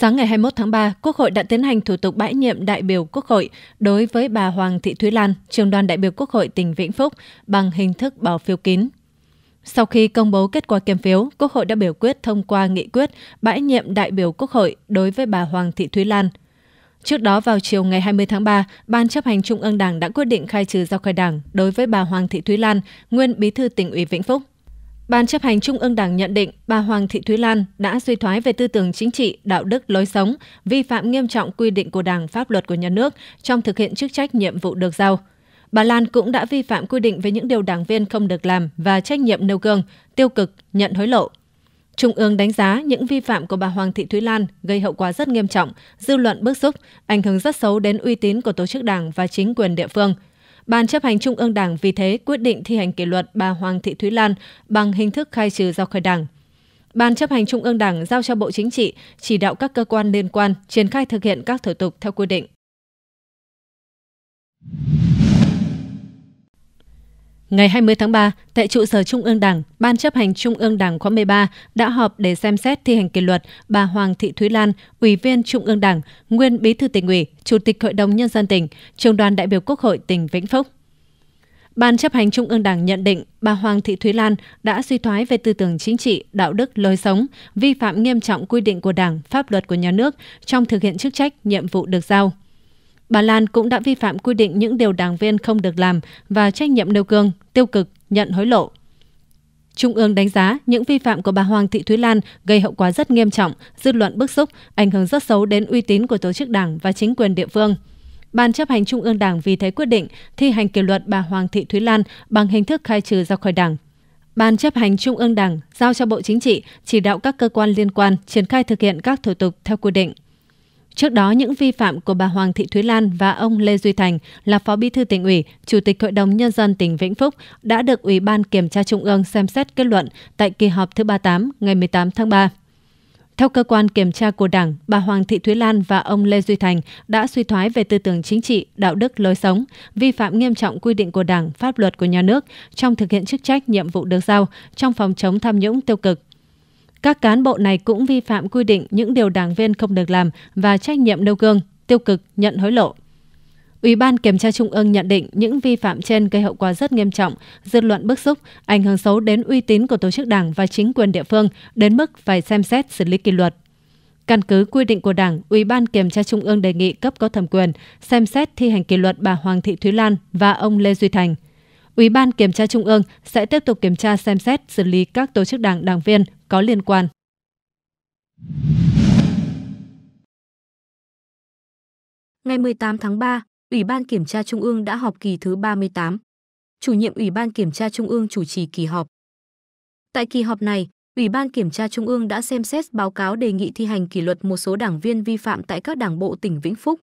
Sáng ngày 21 tháng 3, Quốc hội đã tiến hành thủ tục bãi nhiệm đại biểu Quốc hội đối với bà Hoàng Thị Thúy Lan, trường đoàn đại biểu Quốc hội tỉnh Vĩnh Phúc bằng hình thức bỏ phiếu kín. Sau khi công bố kết quả kiểm phiếu, Quốc hội đã biểu quyết thông qua nghị quyết bãi nhiệm đại biểu Quốc hội đối với bà Hoàng Thị Thúy Lan. Trước đó vào chiều ngày 20 tháng 3, Ban chấp hành Trung ương Đảng đã quyết định khai trừ ra khỏi Đảng đối với bà Hoàng Thị Thúy Lan, nguyên bí thư tỉnh ủy Vĩnh Phúc. Ban chấp hành Trung ương Đảng nhận định bà Hoàng Thị Thúy Lan đã suy thoái về tư tưởng chính trị, đạo đức, lối sống, vi phạm nghiêm trọng quy định của Đảng, pháp luật của nhà nước trong thực hiện chức trách nhiệm vụ được giao. Bà Lan cũng đã vi phạm quy định về những điều đảng viên không được làm và trách nhiệm nêu gương, tiêu cực, nhận hối lộ. Trung ương đánh giá những vi phạm của bà Hoàng Thị Thúy Lan gây hậu quả rất nghiêm trọng, dư luận bức xúc, ảnh hưởng rất xấu đến uy tín của tổ chức đảng và chính quyền địa phương – Ban chấp hành Trung ương Đảng vì thế quyết định thi hành kỷ luật bà Hoàng Thị Thúy Lan bằng hình thức khai trừ ra khỏi Đảng. Ban chấp hành Trung ương Đảng giao cho Bộ Chính trị chỉ đạo các cơ quan liên quan triển khai thực hiện các thủ tục theo quy định. Ngày 20 tháng 3, tại trụ sở Trung ương Đảng, Ban chấp hành Trung ương Đảng khóa 13 đã họp để xem xét thi hành kỷ luật bà Hoàng Thị Thúy Lan, Ủy viên Trung ương Đảng, nguyên Bí thư tỉnh ủy, Chủ tịch Hội đồng Nhân dân tỉnh, Trường đoàn đại biểu Quốc hội tỉnh Vĩnh Phúc. Ban chấp hành Trung ương Đảng nhận định bà Hoàng Thị Thúy Lan đã suy thoái về tư tưởng chính trị, đạo đức, lối sống, vi phạm nghiêm trọng quy định của Đảng, pháp luật của nhà nước trong thực hiện chức trách, nhiệm vụ được giao bà Lan cũng đã vi phạm quy định những điều đảng viên không được làm và trách nhiệm nêu gương, tiêu cực, nhận hối lộ. Trung ương đánh giá những vi phạm của bà Hoàng Thị Thúy Lan gây hậu quả rất nghiêm trọng, dư luận bức xúc, ảnh hưởng rất xấu đến uy tín của tổ chức đảng và chính quyền địa phương. Ban chấp hành Trung ương Đảng vì thế quyết định thi hành kỷ luật bà Hoàng Thị Thúy Lan bằng hình thức khai trừ ra khỏi Đảng. Ban chấp hành Trung ương Đảng giao cho Bộ Chính trị chỉ đạo các cơ quan liên quan triển khai thực hiện các thủ tục theo quy định. Trước đó, những vi phạm của bà Hoàng Thị Thúy Lan và ông Lê Duy Thành là Phó Bí thư tỉnh ủy, Chủ tịch Hội đồng Nhân dân tỉnh Vĩnh Phúc đã được Ủy ban Kiểm tra Trung ương xem xét kết luận tại kỳ họp thứ 38 ngày 18 tháng 3. Theo cơ quan kiểm tra của Đảng, bà Hoàng Thị Thúy Lan và ông Lê Duy Thành đã suy thoái về tư tưởng chính trị, đạo đức, lối sống, vi phạm nghiêm trọng quy định của Đảng, pháp luật của nhà nước trong thực hiện chức trách, nhiệm vụ được giao trong phòng chống tham nhũng tiêu cực, các cán bộ này cũng vi phạm quy định những điều đảng viên không được làm và trách nhiệm nêu gương, tiêu cực, nhận hối lộ. Ủy ban Kiểm tra Trung ương nhận định những vi phạm trên gây hậu quả rất nghiêm trọng, dư luận bức xúc, ảnh hưởng xấu đến uy tín của tổ chức đảng và chính quyền địa phương, đến mức phải xem xét xử lý kỷ luật. Căn cứ quy định của Đảng, Ủy ban Kiểm tra Trung ương đề nghị cấp có thẩm quyền xem xét thi hành kỷ luật bà Hoàng Thị Thúy Lan và ông Lê Duy Thành. Ủy ban Kiểm tra Trung ương sẽ tiếp tục kiểm tra xem xét xử lý các tổ chức đảng đảng viên có liên quan. Ngày 18 tháng 3, Ủy ban Kiểm tra Trung ương đã họp kỳ thứ 38. Chủ nhiệm Ủy ban Kiểm tra Trung ương chủ trì kỳ họp. Tại kỳ họp này, Ủy ban Kiểm tra Trung ương đã xem xét báo cáo đề nghị thi hành kỷ luật một số đảng viên vi phạm tại các đảng bộ tỉnh Vĩnh Phúc.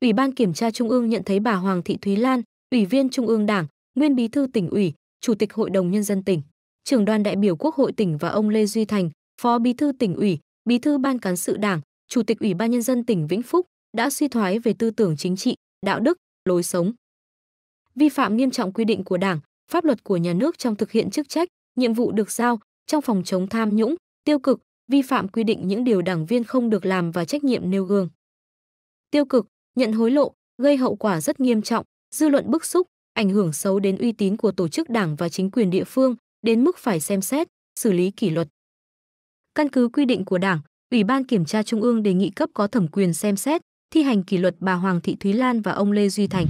Ủy ban Kiểm tra Trung ương nhận thấy bà Hoàng Thị Thúy Lan, Ủy viên Trung ương Đảng, Nguyên Bí thư tỉnh ủy, Chủ tịch Hội đồng Nhân dân tỉnh trưởng đoàn đại biểu Quốc hội tỉnh và ông Lê Duy Thành, Phó Bí thư tỉnh ủy, Bí thư Ban cán sự Đảng, Chủ tịch Ủy ban nhân dân tỉnh Vĩnh Phúc đã suy thoái về tư tưởng chính trị, đạo đức, lối sống. Vi phạm nghiêm trọng quy định của Đảng, pháp luật của nhà nước trong thực hiện chức trách, nhiệm vụ được giao trong phòng chống tham nhũng, tiêu cực, vi phạm quy định những điều đảng viên không được làm và trách nhiệm nêu gương. Tiêu cực, nhận hối lộ, gây hậu quả rất nghiêm trọng, dư luận bức xúc, ảnh hưởng xấu đến uy tín của tổ chức đảng và chính quyền địa phương, đến mức phải xem xét, xử lý kỷ luật. Căn cứ quy định của Đảng, Ủy ban Kiểm tra Trung ương đề nghị cấp có thẩm quyền xem xét, thi hành kỷ luật bà Hoàng Thị Thúy Lan và ông Lê Duy Thành.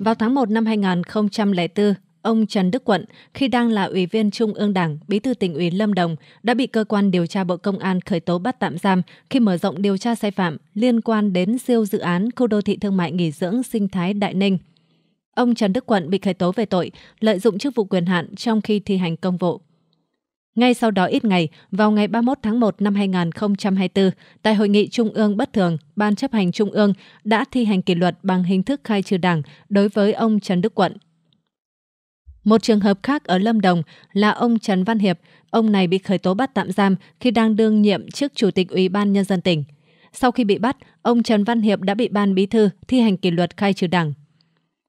Vào tháng 1 năm 2004, ông Trần Đức Quận, khi đang là Ủy viên Trung ương Đảng, Bí thư tỉnh ủy Lâm Đồng, đã bị cơ quan điều tra Bộ Công an khởi tố bắt tạm giam khi mở rộng điều tra sai phạm liên quan đến siêu dự án khu đô thị thương mại nghỉ dưỡng sinh thái Đại Ninh. Ông Trần Đức Quận bị khởi tố về tội lợi dụng chức vụ quyền hạn trong khi thi hành công vụ. Ngay sau đó ít ngày, vào ngày 31 tháng 1 năm 2024, tại Hội nghị Trung ương Bất thường, Ban chấp hành Trung ương đã thi hành kỷ luật bằng hình thức khai trừ đảng đối với ông Trần Đức Quận. Một trường hợp khác ở Lâm Đồng là ông Trần Văn Hiệp. Ông này bị khởi tố bắt tạm giam khi đang đương nhiệm chức Chủ tịch Ủy ban Nhân dân tỉnh. Sau khi bị bắt, ông Trần Văn Hiệp đã bị Ban Bí thư thi hành kỷ luật khai trừ đảng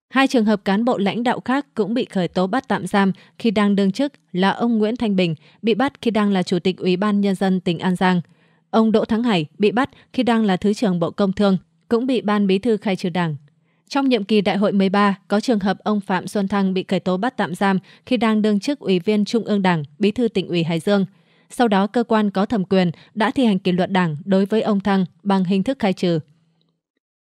Hai trường hợp cán bộ lãnh đạo khác cũng bị khởi tố bắt tạm giam khi đang đương chức là ông Nguyễn Thanh Bình bị bắt khi đang là Chủ tịch Ủy ban Nhân dân tỉnh An Giang. Ông Đỗ Thắng Hải bị bắt khi đang là Thứ trưởng Bộ Công Thương, cũng bị Ban Bí thư khai trừ đảng. Trong nhiệm kỳ đại hội 13, có trường hợp ông Phạm Xuân Thăng bị khởi tố bắt tạm giam khi đang đương chức Ủy viên Trung ương Đảng, Bí thư tỉnh ủy Hải Dương. Sau đó, cơ quan có thẩm quyền đã thi hành kỷ luật đảng đối với ông Thăng bằng hình thức khai trừ.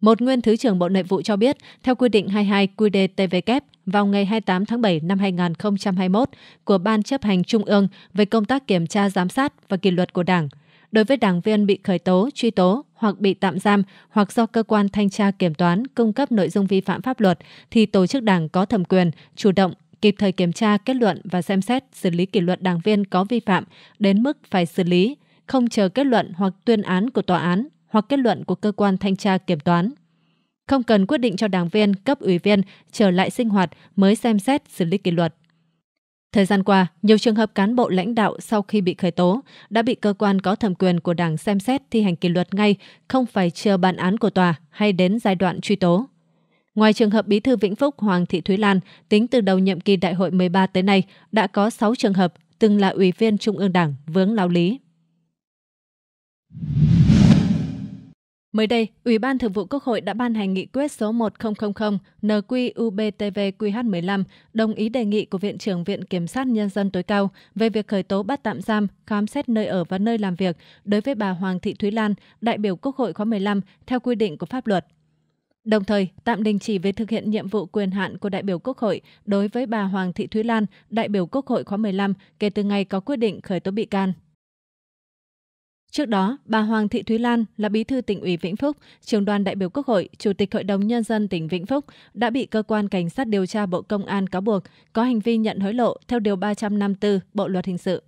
Một nguyên Thứ trưởng Bộ Nội vụ cho biết, theo quy định 22 QĐTVK, vào ngày 28 tháng 7 năm 2021 của Ban chấp hành Trung ương về công tác kiểm tra giám sát và kỷ luật của Đảng, đối với đảng viên bị khởi tố, truy tố hoặc bị tạm giam hoặc do cơ quan thanh tra kiểm toán cung cấp nội dung vi phạm pháp luật thì tổ chức đảng có thẩm quyền chủ động kịp thời kiểm tra, kết luận và xem xét xử lý kỷ luật đảng viên có vi phạm đến mức phải xử lý, không chờ kết luận hoặc tuyên án của tòa án hoặc kết luận của cơ quan thanh tra kiểm toán. Không cần quyết định cho đảng viên, cấp ủy viên trở lại sinh hoạt mới xem xét xử lý kỷ luật. Thời gian qua, nhiều trường hợp cán bộ lãnh đạo sau khi bị khởi tố đã bị cơ quan có thẩm quyền của Đảng xem xét thi hành kỷ luật ngay, không phải chờ bản án của tòa hay đến giai đoạn truy tố. Ngoài trường hợp Bí thư Vĩnh Phúc Hoàng Thị Thúy Lan, tính từ đầu nhiệm kỳ Đại hội 13 tới nay đã có 6 trường hợp từng là ủy viên Trung ương Đảng vướng lao lý. Mới đây, Ủy ban Thường vụ Quốc hội đã ban hành nghị quyết số 1000 NQUBTVQH15 đồng ý đề nghị của Viện trưởng Viện Kiểm sát Nhân dân tối cao về việc khởi tố bắt tạm giam, khám xét nơi ở và nơi làm việc đối với bà Hoàng Thị Thúy Lan, đại biểu Quốc hội khóa 15 theo quy định của pháp luật. Đồng thời, tạm đình chỉ về thực hiện nhiệm vụ quyền hạn của đại biểu Quốc hội đối với bà Hoàng Thị Thúy Lan, đại biểu Quốc hội khóa 15 kể từ ngày có quyết định khởi tố bị can. Trước đó, bà Hoàng Thị Thúy Lan là bí thư tỉnh ủy Vĩnh Phúc, trường đoàn đại biểu Quốc hội, chủ tịch Hội đồng Nhân dân tỉnh Vĩnh Phúc đã bị cơ quan cảnh sát điều tra Bộ Công an cáo buộc có hành vi nhận hối lộ theo Điều 354 Bộ Luật Hình sự.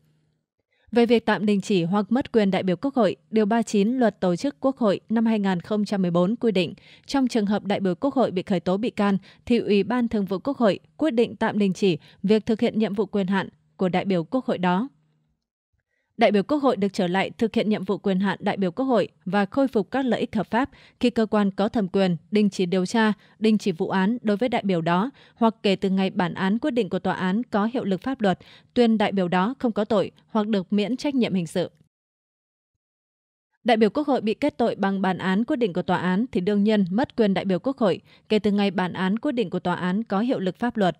Về việc tạm đình chỉ hoặc mất quyền đại biểu Quốc hội, Điều 39 Luật Tổ chức Quốc hội năm 2014 quy định, trong trường hợp đại biểu Quốc hội bị khởi tố bị can, thì Ủy ban Thường vụ Quốc hội quyết định tạm đình chỉ việc thực hiện nhiệm vụ quyền hạn của đại biểu Quốc hội đó đại biểu Quốc hội được trở lại thực hiện nhiệm vụ quyền hạn đại biểu Quốc hội và khôi phục các lợi ích hợp pháp khi cơ quan có thẩm quyền đình chỉ điều tra, đình chỉ vụ án đối với đại biểu đó hoặc kể từ ngày bản án quyết định của tòa án có hiệu lực pháp luật, tuyên đại biểu đó không có tội hoặc được miễn trách nhiệm hình sự đại biểu Quốc hội bị kết tội bằng bản án quyết định của tòa án thì đương nhiên mất quyền đại biểu Quốc hội kể từ ngày bản án quyết định của tòa án có hiệu lực pháp luật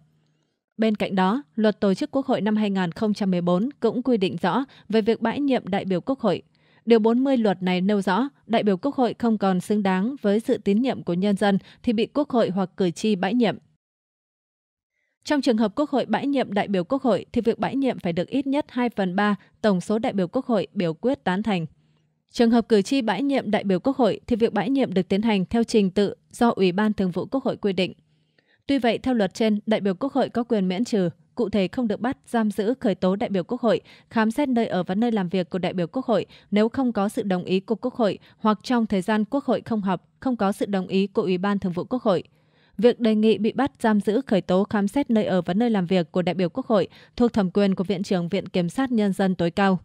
Bên cạnh đó, luật tổ chức Quốc hội năm 2014 cũng quy định rõ về việc bãi nhiệm đại biểu Quốc hội. Điều 40 luật này nêu rõ, đại biểu Quốc hội không còn xứng đáng với sự tín nhiệm của nhân dân thì bị Quốc hội hoặc cử tri bãi nhiệm. Trong trường hợp Quốc hội bãi nhiệm đại biểu Quốc hội thì việc bãi nhiệm phải được ít nhất 2 phần 3 tổng số đại biểu Quốc hội biểu quyết tán thành. Trường hợp cử tri bãi nhiệm đại biểu Quốc hội thì việc bãi nhiệm được tiến hành theo trình tự do Ủy ban Thường vụ Quốc hội quy định. Tuy vậy, theo luật trên, đại biểu Quốc hội có quyền miễn trừ, cụ thể không được bắt, giam giữ, khởi tố đại biểu Quốc hội, khám xét nơi ở và nơi làm việc của đại biểu Quốc hội nếu không có sự đồng ý của Quốc hội hoặc trong thời gian Quốc hội không họp, không có sự đồng ý của Ủy ban Thường vụ Quốc hội. Việc đề nghị bị bắt, giam giữ, khởi tố, khám xét nơi ở và nơi làm việc của đại biểu Quốc hội thuộc thẩm quyền của Viện trưởng Viện Kiểm sát Nhân dân tối cao.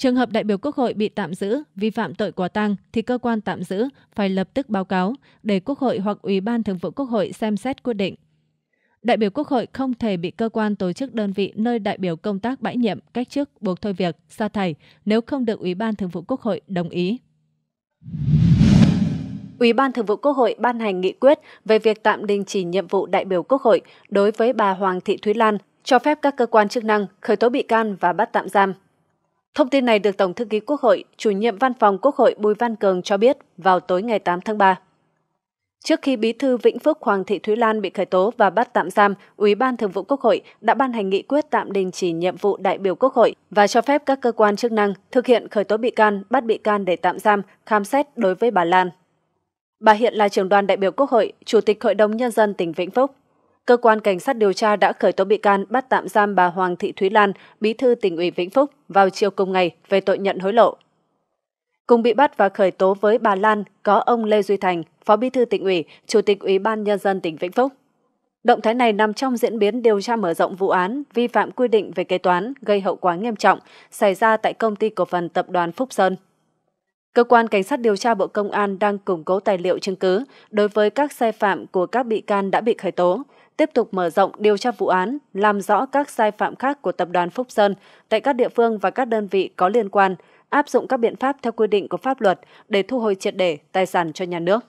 Trường hợp đại biểu Quốc hội bị tạm giữ, vi phạm tội quả tang thì cơ quan tạm giữ phải lập tức báo cáo để Quốc hội hoặc Ủy ban Thường vụ Quốc hội xem xét quyết định. Đại biểu Quốc hội không thể bị cơ quan tổ chức đơn vị nơi đại biểu công tác bãi nhiệm, cách chức, buộc thôi việc, sa thải nếu không được Ủy ban Thường vụ Quốc hội đồng ý. Ủy ban Thường vụ Quốc hội ban hành nghị quyết về việc tạm đình chỉ nhiệm vụ đại biểu Quốc hội đối với bà Hoàng Thị Thúy Lan, cho phép các cơ quan chức năng khởi tố bị can và bắt tạm giam. Thông tin này được Tổng thư ký Quốc hội, chủ nhiệm văn phòng Quốc hội Bùi Văn Cường cho biết vào tối ngày 8 tháng 3. Trước khi Bí thư Vĩnh Phúc Hoàng Thị Thúy Lan bị khởi tố và bắt tạm giam, Ủy ban Thường vụ Quốc hội đã ban hành nghị quyết tạm đình chỉ nhiệm vụ đại biểu Quốc hội và cho phép các cơ quan chức năng thực hiện khởi tố bị can, bắt bị can để tạm giam, khám xét đối với bà Lan. Bà hiện là trưởng đoàn đại biểu Quốc hội, Chủ tịch Hội đồng Nhân dân tỉnh Vĩnh Phúc cơ quan cảnh sát điều tra đã khởi tố bị can bắt tạm giam bà Hoàng Thị Thúy Lan, bí thư tỉnh ủy Vĩnh Phúc, vào chiều cùng ngày về tội nhận hối lộ. Cùng bị bắt và khởi tố với bà Lan có ông Lê Duy Thành, Phó Bí thư tỉnh ủy, Chủ tịch Ủy ban Nhân dân tỉnh Vĩnh Phúc. Động thái này nằm trong diễn biến điều tra mở rộng vụ án vi phạm quy định về kế toán gây hậu quả nghiêm trọng xảy ra tại công ty cổ phần tập đoàn Phúc Sơn. Cơ quan Cảnh sát điều tra Bộ Công an đang củng cố tài liệu chứng cứ đối với các sai phạm của các bị can đã bị khởi tố, tiếp tục mở rộng điều tra vụ án, làm rõ các sai phạm khác của Tập đoàn Phúc Sơn tại các địa phương và các đơn vị có liên quan, áp dụng các biện pháp theo quy định của pháp luật để thu hồi triệt để tài sản cho nhà nước.